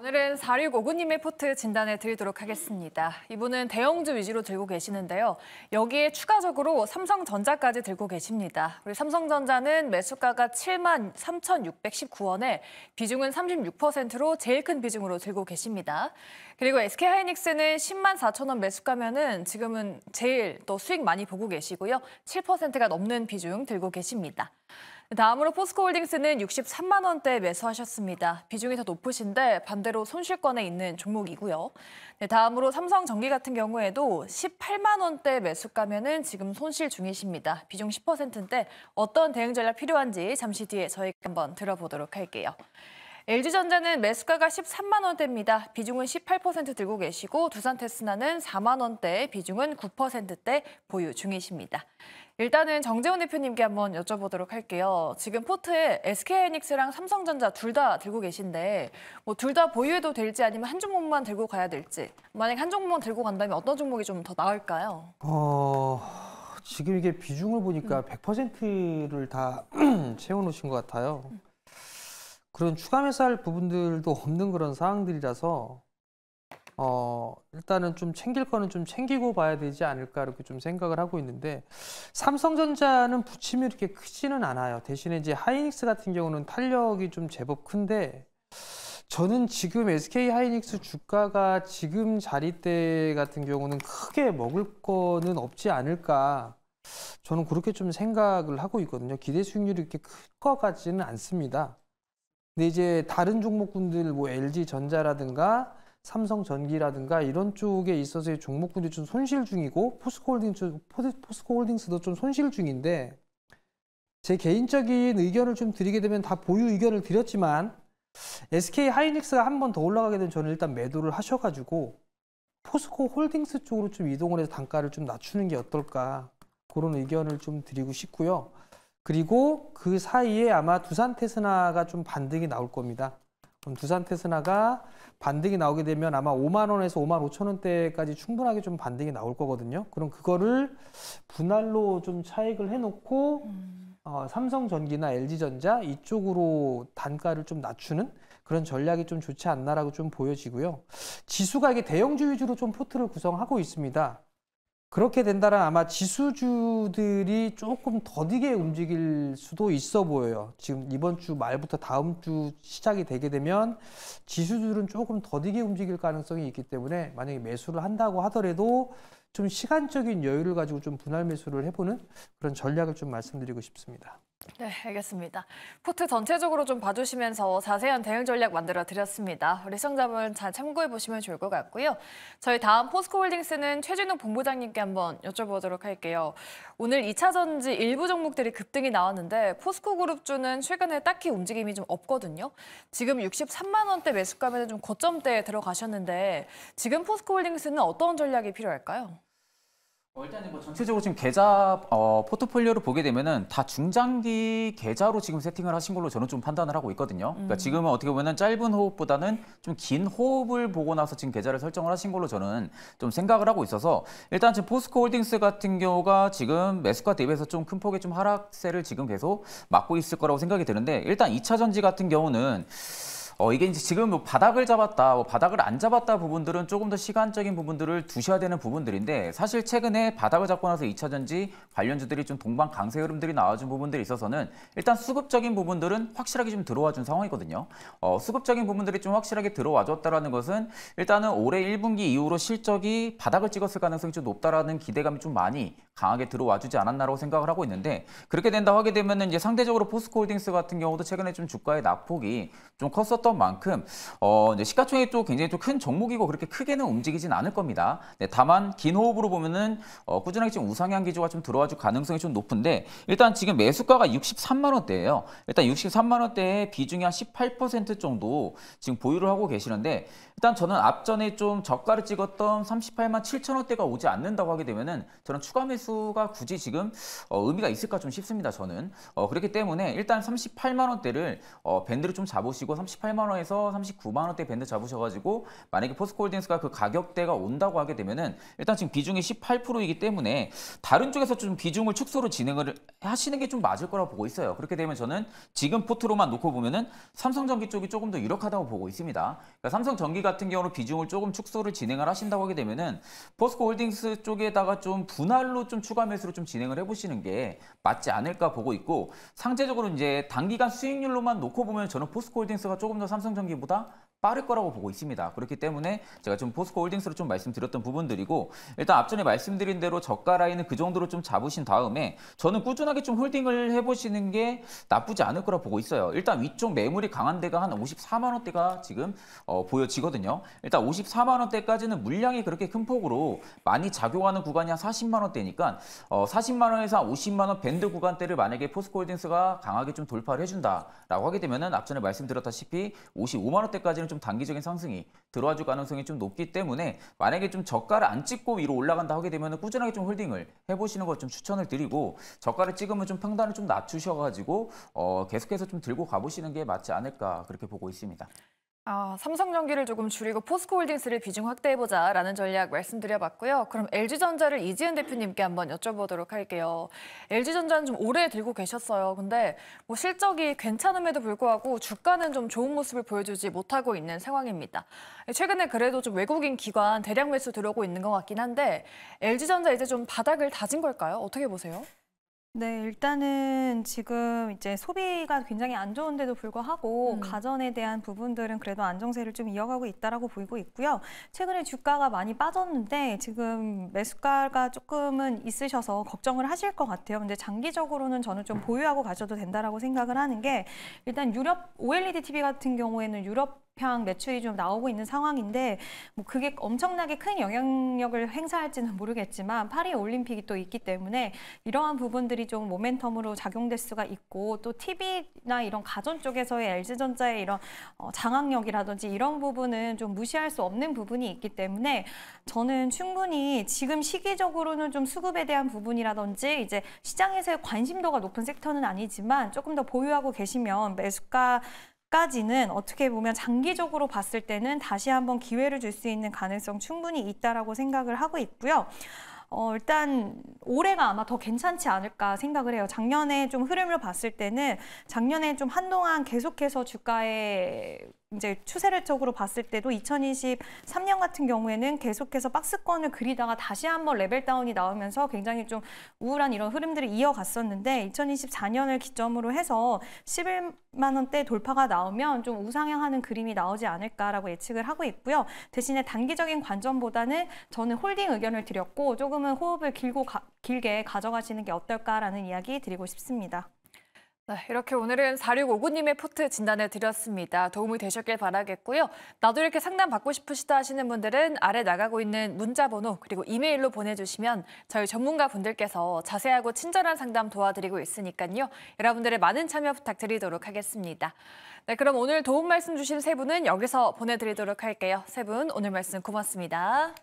오늘은 4659님의 포트 진단해 드리도록 하겠습니다. 이분은 대형주 위주로 들고 계시는데요. 여기에 추가적으로 삼성전자까지 들고 계십니다. 우리 삼성전자는 매수가가 7만 3,619원에 비중은 36%로 제일 큰 비중으로 들고 계십니다. 그리고 SK하이닉스는 10만 4천원 매수가면은 지금은 제일 또 수익 많이 보고 계시고요. 7%가 넘는 비중 들고 계십니다. 다음으로 포스코홀딩스는 63만 원대 매수하셨습니다. 비중이 더 높으신데 반대로 손실권에 있는 종목이고요. 네, 다음으로 삼성전기 같은 경우에도 18만 원대 매수가면은 지금 손실 중이십니다. 비중 10%인데 어떤 대응 전략 필요한지 잠시 뒤에 저희가 한번 들어보도록 할게요. LG전자는 매수가가 13만 원대입니다. 비중은 18% 들고 계시고 두산 테스나는 4만 원대, 비중은 9%대 보유 중이십니다. 일단은 정재훈 대표님께 한번 여쭤보도록 할게요. 지금 포트에 SK하이닉스랑 삼성전자 둘 다 들고 계신데 뭐 둘 다 보유해도 될지 아니면 한 종목만 들고 가야 될지 만약 한 종목만 들고 간다면 어떤 종목이 좀 더 나을까요? 어... 지금 이게 비중을 보니까 음. 100%를 다 채워놓으신 것 같아요. 음. 그런 추가 매수할 부분들도 없는 그런 사항들이라서 어, 일단은 좀 챙길 거는 좀 챙기고 봐야 되지 않을까 이렇게 좀 생각을 하고 있는데 삼성전자는 부침이 이렇게 크지는 않아요. 대신에 이제 하이닉스 같은 경우는 탄력이 좀 제법 큰데 저는 지금 SK 하이닉스 주가가 지금 자리때 같은 경우는 크게 먹을 거는 없지 않을까 저는 그렇게 좀 생각을 하고 있거든요. 기대 수익률이 이렇게 클 것 같지는 않습니다. 근데 이제 다른 종목군들 뭐 LG 전자라든가 삼성 전기라든가 이런 쪽에 있어서의 종목군들이 좀 손실 중이고 포스코홀딩 포스코홀딩스도 좀 손실 중인데 제 개인적인 의견을 좀 드리게 되면 다 보유 의견을 드렸지만 SK 하이닉스가 한 번 더 올라가게 되면 저는 일단 매도를 하셔가지고 포스코 홀딩스 쪽으로 좀 이동을 해서 단가를 좀 낮추는 게 어떨까 그런 의견을 좀 드리고 싶고요. 그리고 그 사이에 아마 두산 테스나가 좀 반등이 나올 겁니다. 그럼 두산 테스나가 반등이 나오게 되면 아마 5만 원에서 5만 5천 원대까지 충분하게 좀 반등이 나올 거거든요. 그럼 그거를 분할로 좀 차익을 해놓고 어, 삼성전기나 LG전자 이쪽으로 단가를 좀 낮추는 그런 전략이 좀 좋지 않나라고 좀 보여지고요. 지수가 이게 대형주 위주로 좀 포트를 구성하고 있습니다. 그렇게 된다면 아마 지수주들이 조금 더디게 움직일 수도 있어 보여요. 지금 이번 주 말부터 다음 주 시작이 되게 되면 지수들은 조금 더디게 움직일 가능성이 있기 때문에 만약에 매수를 한다고 하더라도 좀 시간적인 여유를 가지고 좀 분할 매수를 해보는 그런 전략을 좀 말씀드리고 싶습니다. 네, 알겠습니다. 포트 전체적으로 좀 봐주시면서 자세한 대응 전략 만들어 드렸습니다. 우리 시청자분 잘 참고해 보시면 좋을 것 같고요. 저희 다음 포스코홀딩스는 최진욱 본부장님께 한번 여쭤보도록 할게요. 오늘 2차전지 일부 종목들이 급등이 나왔는데 포스코그룹주는 최근에 딱히 움직임이 좀 없거든요. 지금 63만 원대 매수가면 좀 고점대에 들어가셨는데 지금 포스코홀딩스는 어떤 전략이 필요할까요? 어, 일단뭐 전체적으로 지금 계좌 어, 포트폴리오를 보게 되면은 다 중장기 계좌로 지금 세팅을 하신 걸로 저는 좀 판단을 하고 있거든요. 그러니까 음. 지금은 어떻게 보면은 짧은 호흡보다는 좀 긴 호흡을 보고 나서 지금 계좌를 설정을 하신 걸로 저는 좀 생각을 하고 있어서 일단 지금 포스코 홀딩스 같은 경우가 지금 매수가 대비해서 좀 큰 폭의 좀 하락세를 지금 계속 막고 있을 거라고 생각이 드는데 일단 2차 전지 같은 경우는 어, 이게 이제 지금 뭐 바닥을 잡았다, 뭐 바닥을 안 잡았다 부분들은 조금 더 시간적인 부분들을 두셔야 되는 부분들인데 사실 최근에 바닥을 잡고 나서 2차전지 관련주들이 좀 동반 강세 흐름들이 나와준 부분들이 있어서는 일단 수급적인 부분들은 확실하게 좀 들어와준 상황이거든요. 어, 수급적인 부분들이 좀 확실하게 들어와줬다라는 것은 일단은 올해 1분기 이후로 실적이 바닥을 찍었을 가능성이 좀 높다라는 기대감이 좀 많이 강하게 들어와주지 않았나라고 생각을 하고 있는데 그렇게 된다 고 하게 되면은 이제 상대적으로 포스코홀딩스 같은 경우도 최근에 좀 주가의 낙폭이 좀 컸었던 했던 만큼 어, 이제 시가총액 쪽 굉장히 좀큰 종목이고 그렇게 크게는 움직이진 않을 겁니다. 네, 다만 긴 호흡으로 보면은 어, 꾸준하게 지금 우상향 기조가 좀 들어와 줄 가능성이 좀 높은데 일단 지금 매수가가 63만 원대예요. 일단 63만 원대에 비중이 한 18% 정도 지금 보유를 하고 계시는데 일단 저는 앞전에 좀 저가를 찍었던 38만 7천 원대가 오지 않는다고 하게 되면은 저는 추가 매수가 굳이 지금 어, 의미가 있을까 좀 싶습니다. 저는 어, 그렇기 때문에 일단 38만 원대를 어, 밴드를 좀 잡으시고 38만 38만 원에서 39만 원대 밴드 잡으셔가지고 만약에 포스코홀딩스가 그 가격대가 온다고 하게 되면은 일단 지금 비중이 18%이기 때문에 다른 쪽에서 좀 비중을 축소로 진행을 하시는 게 좀 맞을 거라고 보고 있어요. 그렇게 되면 저는 지금 포트로만 놓고 보면은 삼성전기 쪽이 조금 더 유력하다고 보고 있습니다. 그러니까 삼성전기 같은 경우는 비중을 조금 축소를 진행을 하신다고 하게 되면은 포스코홀딩스 쪽에다가 좀 분할로 좀 추가 매수로 좀 진행을 해보시는 게 맞지 않을까 보고 있고 상대적으로 이제 단기간 수익률로만 놓고 보면 저는 포스코홀딩스가 조금 더 삼성전기보다 빠를 거라고 보고 있습니다. 그렇기 때문에 제가 좀 포스코 홀딩스로 좀 말씀드렸던 부분들이고 일단 앞전에 말씀드린 대로 저가 라인을 그 정도로 좀 잡으신 다음에 저는 꾸준하게 좀 홀딩을 해보시는 게 나쁘지 않을 거라 고 보고 있어요. 일단 위쪽 매물이 강한 데가 한 54만 원대가 지금 어, 보여지거든요. 일단 54만 원대까지는 물량이 그렇게 큰 폭으로 많이 작용하는 구간이 한 40만 원대니까 어, 40만 원에서 50만 원 밴드 구간대를 만약에 포스코 홀딩스가 강하게 좀 돌파를 해준다라고 하게 되면은 앞전에 말씀드렸다시피 55만 원대까지는 때는 좀 단기적인 상승이 들어와 줄 가능성이 좀 높기 때문에 만약에 좀 저가를 안 찍고 위로 올라간다 하게 되면 꾸준하게 좀 홀딩을 해보시는 걸좀 추천을 드리고 저가를 찍으면 좀 평단을 좀 낮추셔가지고 어, 계속해서 좀 들고 가보시는 게 맞지 않을까 그렇게 보고 있습니다. 아, 삼성전기를 조금 줄이고 포스코홀딩스를 비중 확대해보자라는 전략 말씀드려봤고요. 그럼 LG전자를 이지은 대표님께 한번 여쭤보도록 할게요. LG전자는 좀 오래 들고 계셨어요. 근데 뭐 실적이 괜찮음에도 불구하고 주가는 좀 좋은 모습을 보여주지 못하고 있는 상황입니다. 최근에 그래도 좀 외국인 기관 대량 매수 들어오고 있는 것 같긴 한데 LG전자 이제 좀 바닥을 다진 걸까요? 어떻게 보세요? 네, 일단은 지금 이제 소비가 굉장히 안 좋은데도 불구하고 음. 가전에 대한 부분들은 그래도 안정세를 좀 이어가고 있다라고 보이고 있고요. 최근에 주가가 많이 빠졌는데 지금 매수가가 조금은 있으셔서 걱정을 하실 것 같아요. 근데 장기적으로는 저는 좀 보유하고 가셔도 된다라고 생각을 하는 게 일단 유럽 OLED TV 같은 경우에는 유럽 평 매출이 좀 나오고 있는 상황인데 뭐 그게 엄청나게 큰 영향력을 행사할지는 모르겠지만 파리 올림픽이 또 있기 때문에 이러한 부분들이 좀 모멘텀으로 작용될 수가 있고 또 TV나 이런 가전 쪽에서의 LG전자의 이런 어, 장악력이라든지 이런 부분은 좀 무시할 수 없는 부분이 있기 때문에 저는 충분히 지금 시기적으로는 좀 수급에 대한 부분이라든지 이제 시장에서의 관심도가 높은 섹터는 아니지만 조금 더 보유하고 계시면 매수가 까지는 어떻게 보면 장기적으로 봤을 때는 다시 한번 기회를 줄 수 있는 가능성 충분히 있다라고 생각을 하고 있고요. 어, 일단 올해가 아마 더 괜찮지 않을까 생각을 해요. 작년에 좀 흐름을 봤을 때는 작년에 좀 한동안 계속해서 주가에 이제 추세를쪽으로 봤을 때도 2023년 같은 경우에는 계속해서 박스권을 그리다가 다시 한번 레벨 다운이 나오면서 굉장히 좀 우울한 이런 흐름들을 이어갔었는데 2024년을 기점으로 해서 11만 원대 돌파가 나오면 좀 우상향하는 그림이 나오지 않을까라고 예측을 하고 있고요. 대신에 단기적인 관점보다는 저는 홀딩 의견을 드렸고 조금은 호흡을 길고 가, 길게 가져가시는 게 어떨까라는 이야기 드리고 싶습니다. 네, 이렇게 오늘은 4659님의 포트 진단을 드렸습니다. 도움이 되셨길 바라겠고요. 나도 이렇게 상담받고 싶으시다 하시는 분들은 아래 나가고 있는 문자 번호 그리고 이메일로 보내주시면 저희 전문가 분들께서 자세하고 친절한 상담 도와드리고 있으니까요. 여러분들의 많은 참여 부탁드리도록 하겠습니다. 네, 그럼 오늘 도움 말씀 주신 세 분은 여기서 보내드리도록 할게요. 세 분 오늘 말씀 고맙습니다.